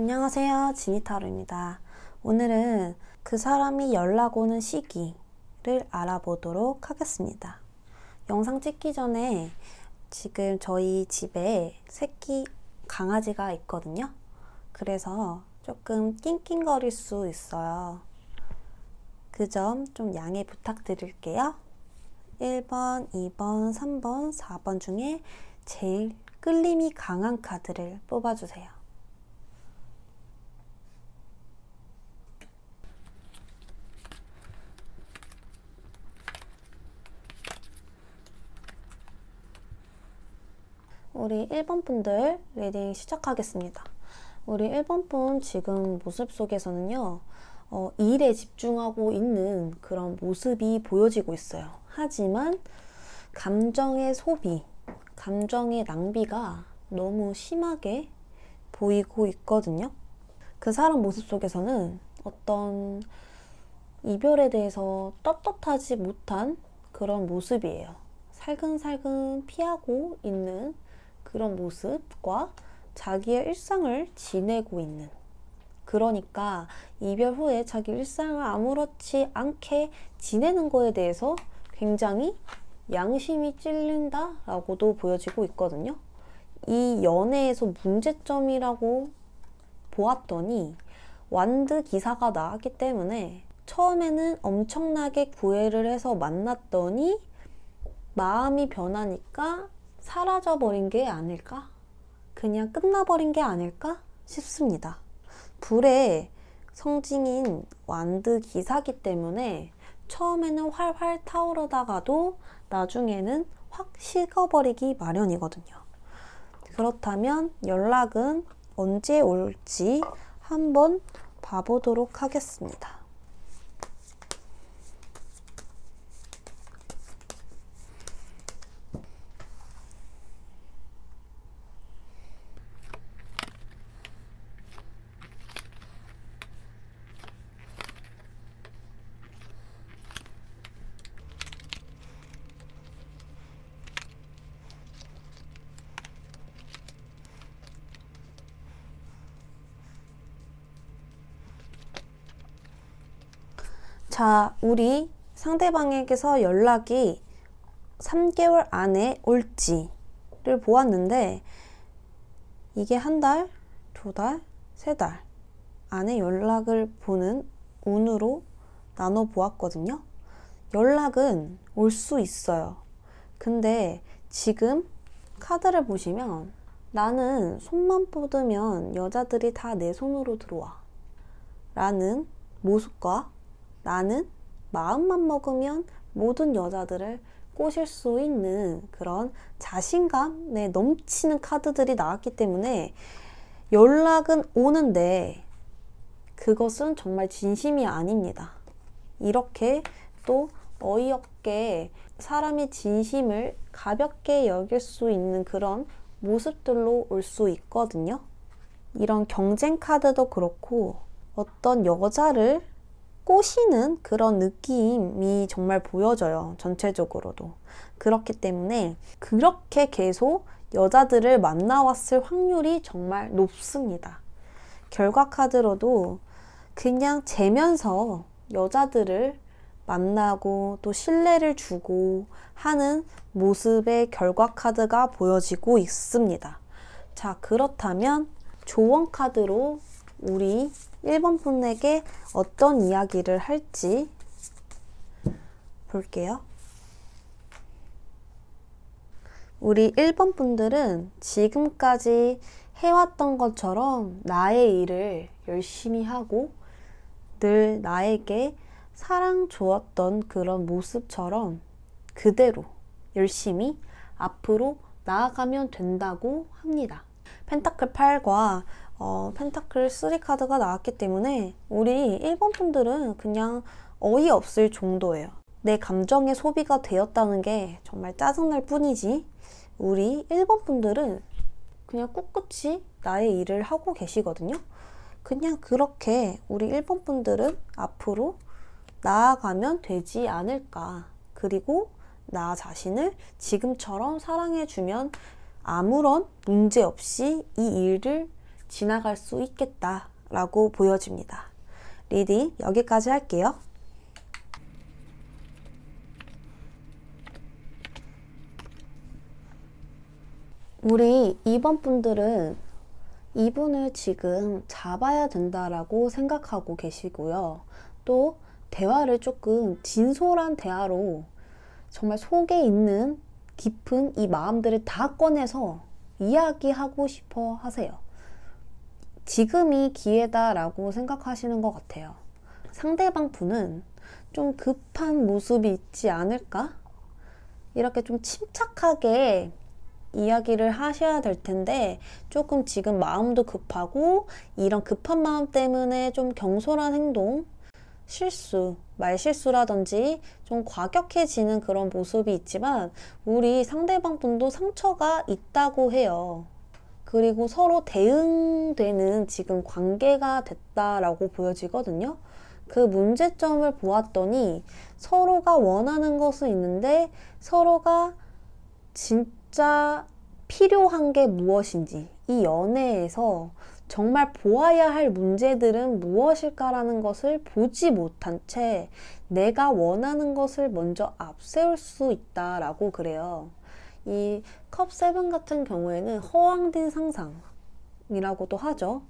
안녕하세요. 지니타로입니다. 오늘은 그 사람이 연락 오는 시기를 알아보도록 하겠습니다. 영상 찍기 전에 지금 저희 집에 새끼 강아지가 있거든요. 그래서 조금 낑낑거릴 수 있어요. 그 점 좀 양해 부탁드릴게요. 1번, 2번, 3번, 4번 중에 제일 끌림이 강한 카드를 뽑아주세요. 우리 1번 분들 리딩 시작하겠습니다. 우리 1번 분 지금 모습 속에서는요. 어, 일에 집중하고 있는 그런 모습이 보여지고 있어요. 하지만 감정의 소비, 감정의 낭비가 너무 심하게 보이고 있거든요. 그 사람 모습 속에서는 어떤 이별에 대해서 떳떳하지 못한 그런 모습이에요. 살근살근 피하고 있는 그런 모습과 자기의 일상을 지내고 있는 그러니까 이별 후에 자기 일상을 아무렇지 않게 지내는 거에 대해서 굉장히 양심이 찔린다라고도 보여지고 있거든요. 이 연애에서 문제점이라고 보았더니 완드 기사가 나왔기 때문에 처음에는 엄청나게 구애를 해서 만났더니 마음이 변하니까 사라져버린 게 아닐까? 그냥 끝나버린 게 아닐까? 싶습니다. 불의 성징인 완드 기사기 때문에 처음에는 활활 타오르다가도 나중에는 확 식어버리기 마련이거든요. 그렇다면 연락은 언제 올지 한번 봐보도록 하겠습니다. 자, 우리 상대방에게서 연락이 3개월 안에 올지를 보았는데 이게 한 달, 두 달, 세 달 안에 연락을 보는 운으로 나눠 보았거든요. 연락은 올 수 있어요. 근데 지금 카드를 보시면 나는 손만 뻗으면 여자들이 다 내 손으로 들어와 라는 모습과 나는 마음만 먹으면 모든 여자들을 꼬실 수 있는 그런 자신감에 넘치는 카드들이 나왔기 때문에 연락은 오는데 그것은 정말 진심이 아닙니다. 이렇게 또 어이없게 사람의 진심을 가볍게 여길 수 있는 그런 모습들로 올 수 있거든요. 이런 경쟁 카드도 그렇고 어떤 여자를 꼬시는 그런 느낌이 정말 보여져요. 전체적으로도. 그렇기 때문에 그렇게 계속 여자들을 만나왔을 확률이 정말 높습니다. 결과 카드로도 그냥 재면서 여자들을 만나고 또 신뢰를 주고 하는 모습의 결과 카드가 보여지고 있습니다. 자, 그렇다면 조언 카드로 우리 1번 분에게 어떤 이야기를 할지 볼게요. 우리 1번 분들은 지금까지 해왔던 것처럼 나의 일을 열심히 하고 늘 나에게 사랑 주었던 그런 모습처럼 그대로 열심히 앞으로 나아가면 된다고 합니다. 펜타클 8과 어, 펜타클 3카드가 나왔기 때문에 우리 1번 분들은 그냥 어이없을 정도예요. 내 감정의 소비가 되었다는 게 정말 짜증날 뿐이지 우리 1번 분들은 그냥 꿋꿋이 나의 일을 하고 계시거든요. 그냥 그렇게 우리 1번 분들은 앞으로 나아가면 되지 않을까. 그리고 나 자신을 지금처럼 사랑해주면 아무런 문제 없이 이 일을 지나갈 수 있겠다라고 보여집니다. 리딩 여기까지 할게요. 우리 2번 분들은 이분을 지금 잡아야 된다라고 생각하고 계시고요. 또 대화를 조금 진솔한 대화로 정말 속에 있는 깊은 이 마음들을 다 꺼내서 이야기하고 싶어 하세요. 지금이 기회다라고 생각하시는 것 같아요. 상대방 분은 좀 급한 모습이 있지 않을까? 이렇게 좀 침착하게 이야기를 하셔야 될 텐데 조금 지금 마음도 급하고 이런 급한 마음 때문에 좀 경솔한 행동 실수, 말실수라든지 좀 과격해지는 그런 모습이 있지만 우리 상대방 분도 상처가 있다고 해요. 그리고 서로 대응되는 지금 관계가 됐다라고 보여지거든요. 그 문제점을 보았더니 서로가 원하는 것은 있는데 서로가 진짜 필요한 게 무엇인지 이 연애에서 정말 보아야 할 문제들은 무엇일까라는 것을 보지 못한 채 내가 원하는 것을 먼저 앞세울 수 있다라고 그래요. 이컵 세븐 같은 경우에는 허황된 상상이라고도 하죠.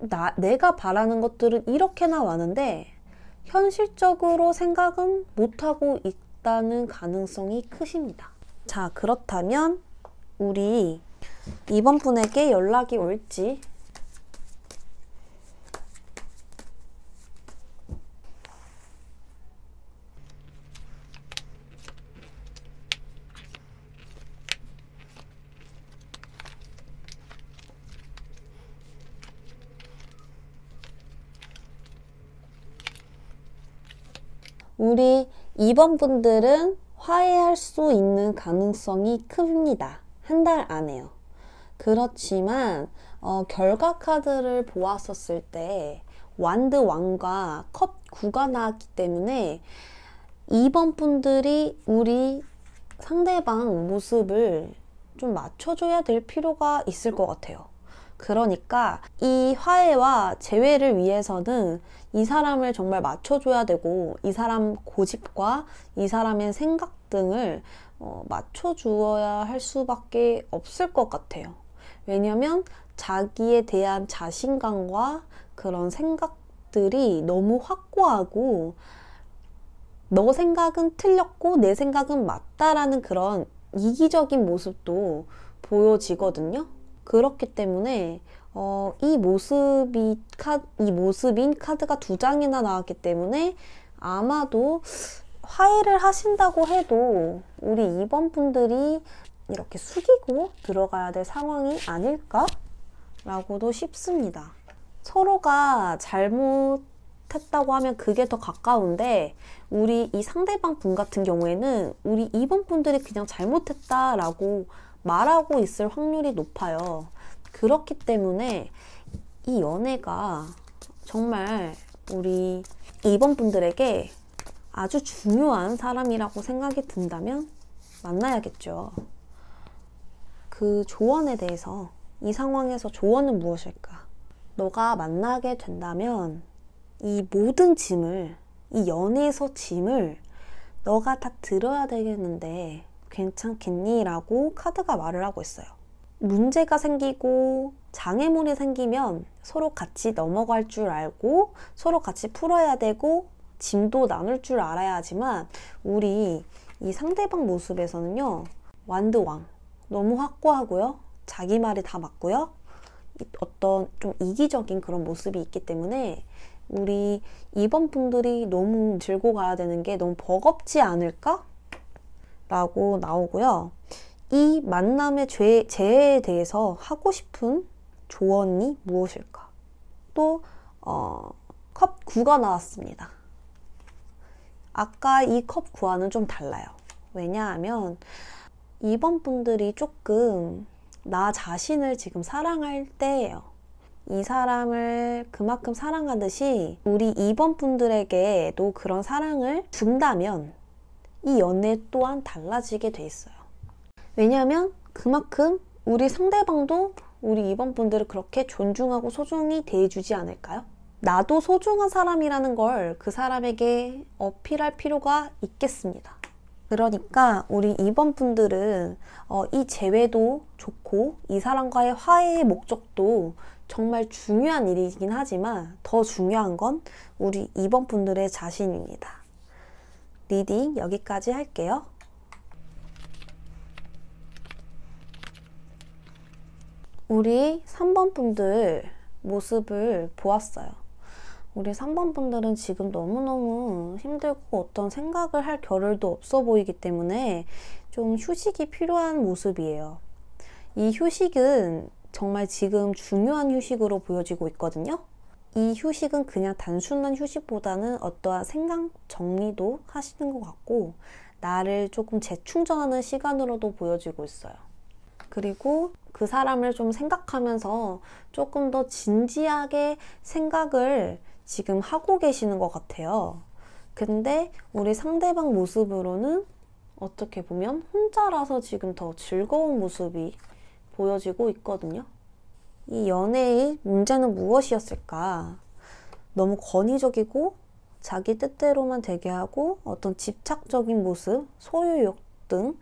나, 내가 바라는 것들은 이렇게나 많은데 현실적으로 생각은 못하고 있다는 가능성이 크십니다. 자, 그렇다면 우리 이번 분에게 연락이 올지 2번 분들은 화해할 수 있는 가능성이 큽니다. 한 달 안에요. 그렇지만 어, 결과 카드를 보았었을 때 완드 왕과 컵 9가 나왔기 때문에 2번 분들이 우리 상대방 모습을 좀 맞춰줘야 될 필요가 있을 것 같아요. 그러니까 이 화해와 재회를 위해서는 이 사람을 정말 맞춰줘야 되고 이 사람 고집과 이 사람의 생각 등을 어, 맞춰주어야 할 수밖에 없을 것 같아요. 왜냐면 자기에 대한 자신감과 그런 생각들이 너무 확고하고 너 생각은 틀렸고 내 생각은 맞다라는 그런 이기적인 모습도 보여지거든요. 그렇기 때문에 어, 이 모습이 카, 이 모습인 카드가 두 장이나 나왔기 때문에 아마도 화해를 하신다고 해도 우리 2번 분들이 이렇게 숙이고 들어가야 될 상황이 아닐까? 라고도 싶습니다. 서로가 잘못했다고 하면 그게 더 가까운데 우리 이 상대방 분 같은 경우에는 우리 2번 분들이 그냥 잘못했다라고 말하고 있을 확률이 높아요. 그렇기 때문에 이 연애가 정말 우리 2번 분들에게 아주 중요한 사람이라고 생각이 든다면 만나야겠죠. 그 조언에 대해서 이 상황에서 조언은 무엇일까? 너가 만나게 된다면 이 모든 짐을 이 연애에서 짐을 너가 다 들어야 되겠는데 괜찮겠니? 라고 카드가 말을 하고 있어요. 문제가 생기고 장애물이 생기면 서로 같이 넘어갈 줄 알고 서로 같이 풀어야 되고 짐도 나눌 줄 알아야 하지만 우리 이 상대방 모습에서는요 완드왕 너무 확고하고요 자기 말이 다 맞고요 어떤 좀 이기적인 그런 모습이 있기 때문에 우리 이번 분들이 너무 들고 가야 되는 게 너무 버겁지 않을까 라고 나오고요. 이 만남의 죄, 재해에 대해서 하고 싶은 조언이 무엇일까? 또, 어, 컵 9가 나왔습니다. 아까 이 컵 9와는 좀 달라요. 왜냐하면 이번 분들이 조금 나 자신을 지금 사랑할 때예요. 이 사람을 그만큼 사랑하듯이 우리 2번 분들에게도 그런 사랑을 준다면 이 연애 또한 달라지게 돼 있어요. 왜냐하면 그만큼 우리 상대방도 우리 이번 분들을 그렇게 존중하고 소중히 대해주지 않을까요? 나도 소중한 사람이라는 걸 그 사람에게 어필할 필요가 있겠습니다. 그러니까 우리 2번 분들은 어, 이 재회도 좋고 이 사람과의 화해의 목적도 정말 중요한 일이긴 하지만 더 중요한 건 우리 2번 분들의 자신입니다. 리딩 여기까지 할게요. 우리 3번 분들 모습을 보았어요. 우리 3번 분들은 지금 너무너무 힘들고 어떤 생각을 할 겨를도 없어 보이기 때문에 좀 휴식이 필요한 모습이에요. 이 휴식은 정말 지금 중요한 휴식으로 보여지고 있거든요. 이 휴식은 그냥 단순한 휴식보다는 어떠한 생각 정리도 하시는 것 같고 나를 조금 재충전하는 시간으로도 보여지고 있어요. 그리고 그 사람을 좀 생각하면서 조금 더 진지하게 생각을 지금 하고 계시는 것 같아요. 근데 우리 상대방 모습으로는 어떻게 보면 혼자라서 지금 더 즐거운 모습이 보여지고 있거든요. 이 연애의 문제는 무엇이었을까? 너무 권위적이고 자기 뜻대로만 되게 하고 어떤 집착적인 모습, 소유욕 등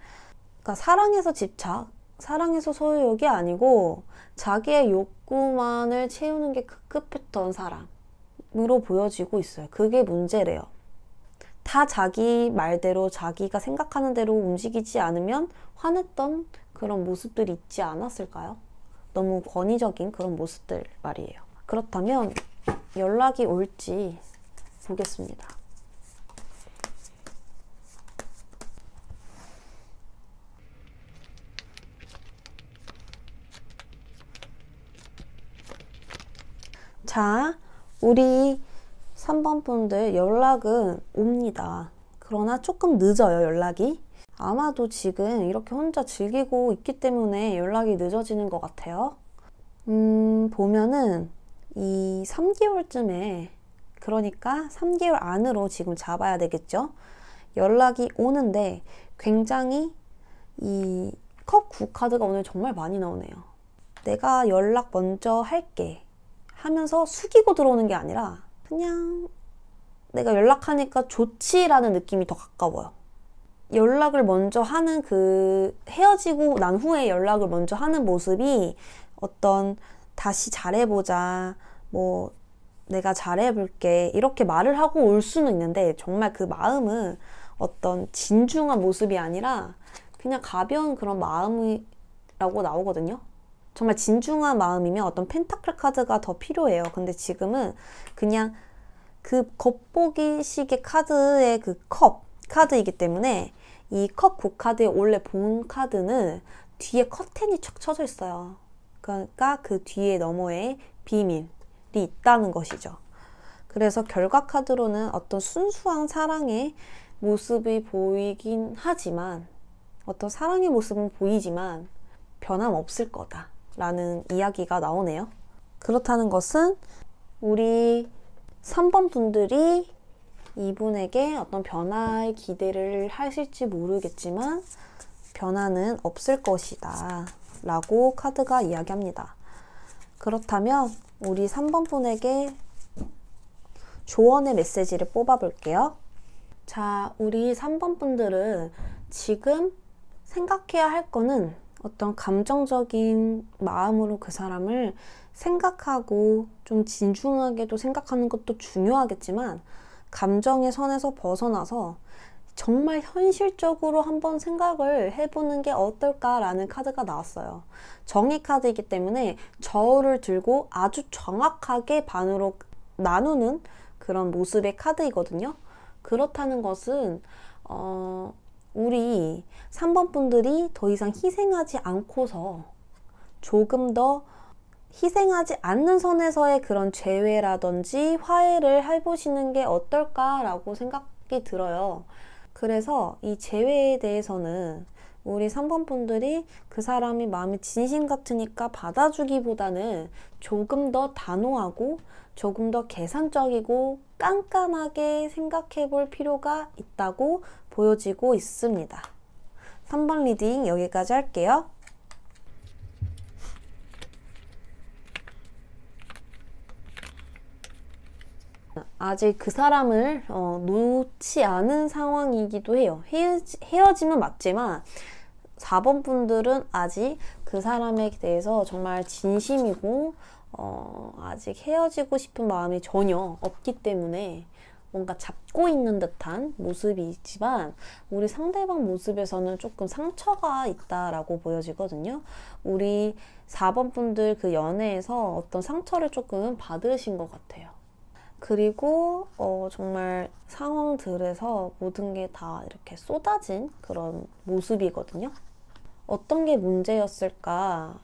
그러니까 사랑에서 집착, 사랑에서 소유욕이 아니고 자기의 욕구만을 채우는 게 급급했던 사람으로 보여지고 있어요. 그게 문제래요. 다 자기 말대로 자기가 생각하는 대로 움직이지 않으면 화냈던 그런 모습들이 있지 않았을까요? 너무 권위적인 그런 모습들 말이에요. 그렇다면 연락이 올지 보겠습니다. 자, 우리 3번 분들 연락은 옵니다. 그러나 조금 늦어요, 연락이. 아마도 지금 이렇게 혼자 즐기고 있기 때문에 연락이 늦어지는 것 같아요. 음, 보면은 이 3개월쯤에 그러니까 3개월 안으로 지금 잡아야 되겠죠. 연락이 오는데 굉장히 이 컵9 카드가 오늘 정말 많이 나오네요. 내가 연락 먼저 할게 하면서 숙이고 들어오는 게 아니라 그냥 내가 연락하니까 좋지라는 느낌이 더 가까워요. 연락을 먼저 하는 그 헤어지고 난 후에 연락을 먼저 하는 모습이 어떤 다시 잘해보자 뭐 내가 잘해볼게 이렇게 말을 하고 올 수는 있는데 정말 그 마음은 어떤 진중한 모습이 아니라 그냥 가벼운 그런 마음이라고 나오거든요. 정말 진중한 마음이면 어떤 펜타클 카드가 더 필요해요. 근데 지금은 그냥 그 겉보기식의 카드의 그 컵 카드이기 때문에 이컵 국카드의 원래 본 카드는 뒤에 커튼이 척 쳐져 있어요. 그러니까 그 뒤에 너머에 비밀이 있다는 것이죠. 그래서 결과 카드로는 어떤 순수한 사랑의 모습이 보이긴 하지만 어떤 사랑의 모습은 보이지만 변함없을 거다라는 이야기가 나오네요. 그렇다는 것은 우리 3번 분들이 이분에게 어떤 변화의 기대를 하실지 모르겠지만 변화는 없을 것이다 라고 카드가 이야기합니다. 그렇다면 우리 3번 분에게 조언의 메시지를 뽑아볼게요. 자, 우리 3번 분들은 지금 생각해야 할 거는 어떤 감정적인 마음으로 그 사람을 생각하고 좀 진중하게도 생각하는 것도 중요하겠지만 감정의 선에서 벗어나서 정말 현실적으로 한번 생각을 해보는 게 어떨까라는 카드가 나왔어요. 정의 카드이기 때문에 저울을 들고 아주 정확하게 반으로 나누는 그런 모습의 카드이거든요. 그렇다는 것은 어, 우리 3번 분들이 더 이상 희생하지 않고서 조금 더 희생하지 않는 선에서의 그런 제외라든지 화해를 해보시는 게 어떨까라고 생각이 들어요. 그래서 이 제외에 대해서는 우리 3번 분들이 그 사람이 마음이 진심 같으니까 받아주기보다는 조금 더 단호하고 조금 더 계산적이고 깐깐하게 생각해 볼 필요가 있다고 보여지고 있습니다. 3번 리딩 여기까지 할게요. 아직 그 사람을 어, 놓지 않은 상황이기도 해요. 헤어지, 면 맞지만 4번 분들은 아직 그 사람에 대해서 정말 진심이고 어, 아직 헤어지고 싶은 마음이 전혀 없기 때문에 뭔가 잡고 있는 듯한 모습이 있지만 우리 상대방 모습에서는 조금 상처가 있다라고 보여지거든요. 우리 4번 분들 그 연애에서 어떤 상처를 조금 받으신 것 같아요. 그리고 어, 정말 상황들에서 모든 게 다 이렇게 쏟아진 그런 모습이거든요. 어떤 게 문제였을까?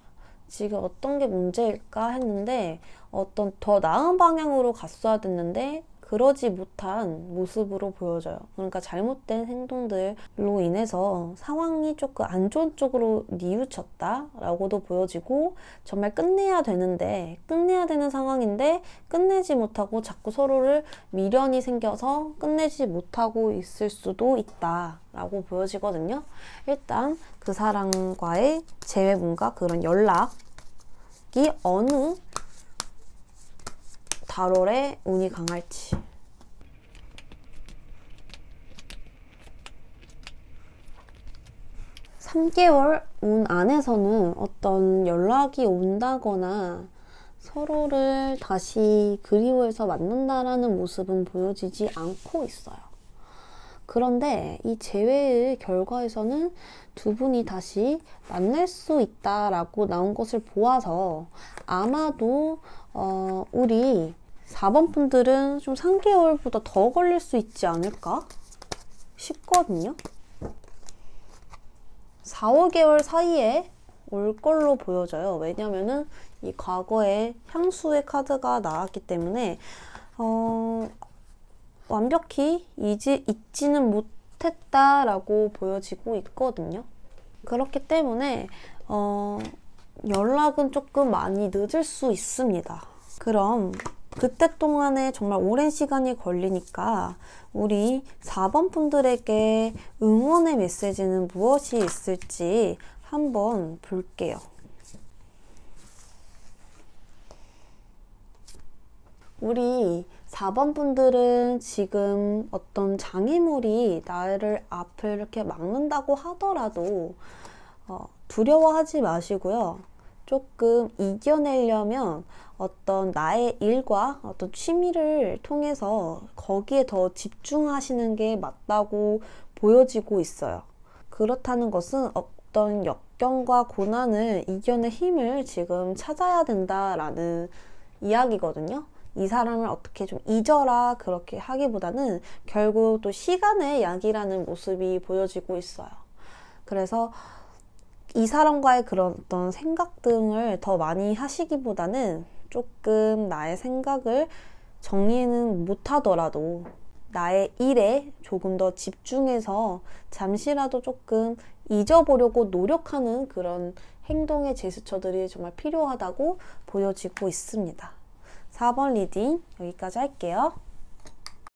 지금 어떤 게 문제일까 했는데 어떤 더 나은 방향으로 갔어야 됐는데 그러지 못한 모습으로 보여져요. 그러니까 잘못된 행동들로 인해서 상황이 조금 안 좋은 쪽으로 뉘우쳤다라고도 보여지고 정말 끝내야 되는데 끝내야 되는 상황인데 끝내지 못하고 자꾸 서로를 미련이 생겨서 끝내지 못하고 있을 수도 있다. 라고 보여지거든요. 일단 그 사람과의 재회 뭔가 그런 연락이 어느 달월에 운이 강할지 3개월운 안에서는 어떤 연락이 온다거나 서로를 다시 그리워해서 만난다라는 모습은 보여지지 않고 있어요. 그런데 이 제외의 결과에서는 두 분이 다시 만날 수 있다라고 나온 것을 보아서 아마도 어, 우리 4번 분들은 좀 3개월보다 더 걸릴 수 있지 않을까 싶거든요. 4, 5개월 사이에 올 걸로 보여져요. 왜냐면은 이 과거에 향수의 카드가 나왔기 때문에 어, 완벽히 잊지 있지는 못했다라고 보여지고 있거든요. 그렇기 때문에 어, 연락은 조금 많이 늦을 수 있습니다. 그럼 그때 동안에 정말 오랜 시간이 걸리니까 우리 4번 분들에게 응원의 메시지는 무엇이 있을지 한번 볼게요. 우리 4번 분들은 지금 어떤 장애물이 나를 앞을 이렇게 막는다고 하더라도 어, 두려워하지 마시고요. 조금 이겨내려면 어떤 나의 일과 어떤 취미를 통해서 거기에 더 집중하시는 게 맞다고 보여지고 있어요. 그렇다는 것은 어떤 역경과 고난을 이겨낼 힘을 지금 찾아야 된다라는 이야기거든요. 이 사람을 어떻게 좀 잊어라 그렇게 하기보다는 결국 또 시간의 약이라는 모습이 보여지고 있어요. 그래서 이 사람과의 그런 어떤 생각 등을 더 많이 하시기보다는 조금 나의 생각을 정리는 못하더라도 나의 일에 조금 더 집중해서 잠시라도 조금 잊어보려고 노력하는 그런 행동의 제스처들이 정말 필요하다고 보여지고 있습니다. 4번 리딩 여기까지 할게요.